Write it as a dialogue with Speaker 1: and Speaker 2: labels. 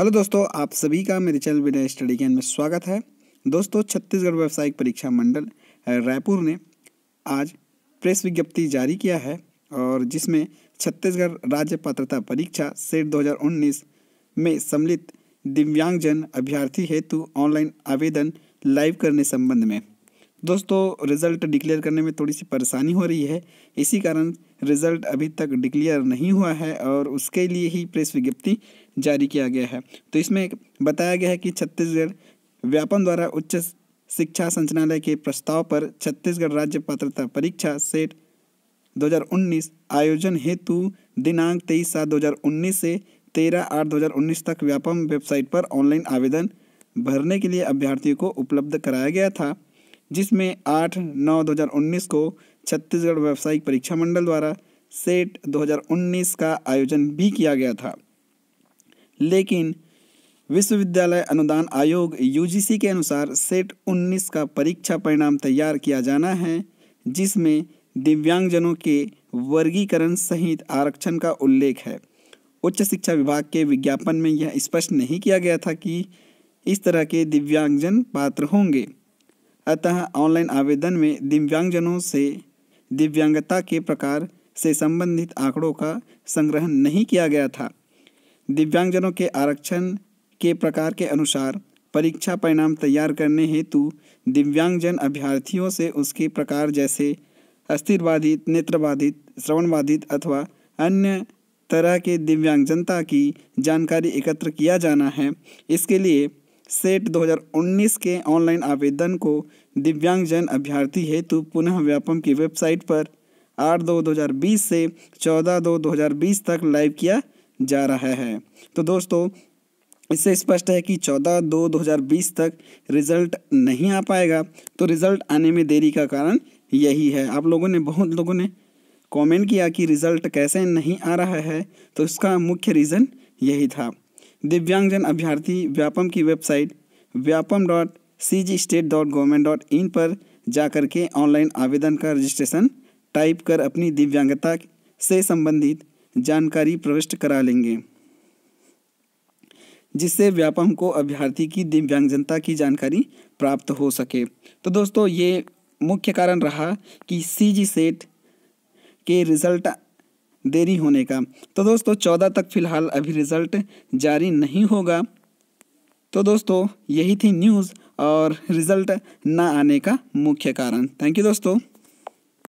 Speaker 1: hello दोस्तों आप सभी का मेरे चैनल विनय स्टडी कैन में स्वागत है दोस्तों छत्तीसगढ़ व्यावसायिक परीक्षा मंडल रायपुर ने आज प्रेस विज्ञप्ति जारी किया है और जिसमें छत्तीसगढ़ राज्य पात्रता परीक्षा सेट 2019 में सम्मिलित दिव्यांगजन अभ्यर्थी हेतु ऑनलाइन आवेदन लाइव करने संबंध में दोस्तों रिज़ल्ट डिक्लेयर करने में थोड़ी सी परेशानी हो रही है इसी कारण रिज़ल्ट अभी तक डिक्लेयर नहीं हुआ है और उसके लिए ही प्रेस विज्ञप्ति जारी किया गया है तो इसमें बताया गया है कि छत्तीसगढ़ व्यापम द्वारा उच्च शिक्षा संचालय के प्रस्ताव पर छत्तीसगढ़ राज्य पात्रता परीक्षा सेट 2019 आयोजन हेतु दिनांक 23 सात 2019 से 13 आठ 2019 तक व्यापम वेबसाइट पर ऑनलाइन आवेदन भरने के लिए अभ्यर्थियों को उपलब्ध कराया गया था जिसमें आठ नौ 2019 को छत्तीसगढ़ व्यावसायिक परीक्षा मंडल द्वारा सेट 2019 का आयोजन भी किया गया था लेकिन विश्वविद्यालय अनुदान आयोग यूजीसी के अनुसार सेट 19 का परीक्षा परिणाम तैयार किया जाना है जिसमें दिव्यांगजनों के वर्गीकरण सहित आरक्षण का उल्लेख है उच्च शिक्षा विभाग के विज्ञापन में यह स्पष्ट नहीं किया गया था कि इस तरह के दिव्यांगजन पात्र होंगे अतः ऑनलाइन आवेदन में दिव्यांगजनों से दिव्यांगता के प्रकार से संबंधित आंकड़ों का संग्रहण नहीं किया गया था दिव्यांगजनों के आरक्षण के प्रकार के अनुसार परीक्षा परिणाम तैयार करने हेतु दिव्यांगजन अभ्यर्थियों से उसके प्रकार जैसे अस्थिरबाधित नेत्रबाधित श्रवणबाधित अथवा अन्य तरह के दिव्यांगजनता की जानकारी एकत्र किया जाना है इसके लिए सेट 2019 के ऑनलाइन आवेदन को दिव्यांगजन अभ्यर्थी हेतु पुनः व्यापम की वेबसाइट पर आठ दो दो हज़ार बीस से चौदह दो दो हज़ार बीस तक लाइव किया जा रहा है तो दोस्तों इससे स्पष्ट है कि चौदह दो दो हज़ार बीस तक रिज़ल्ट नहीं आ पाएगा तो रिज़ल्ट आने में देरी का कारण यही है आप लोगों ने बहुत लोगों ने कमेंट किया कि रिज़ल्ट कैसे नहीं आ रहा है तो इसका मुख्य रीज़न यही था दिव्यांगजन अभ्यर्थी व्यापम की website Vyapam dot C G state dot government dot in पर जा कर के ऑनलाइन आवेदन का रजिस्ट्रेशन टाइप कर अपनी दिव्यांगता से संबंधित जानकारी प्रविष्ट करा लेंगे जिससे व्यापम को अभ्यर्थी की दिव्यांगजनता की जानकारी प्राप्त हो सके तो दोस्तों ये मुख्य कारण रहा कि सी जी सेट के रिजल्ट देरी होने का तो दोस्तों चौदह तक फिलहाल अभी रिज़ल्ट जारी नहीं होगा तो दोस्तों यही थी न्यूज़ और रिज़ल्ट ना आने का मुख्य कारण थैंक यू दोस्तों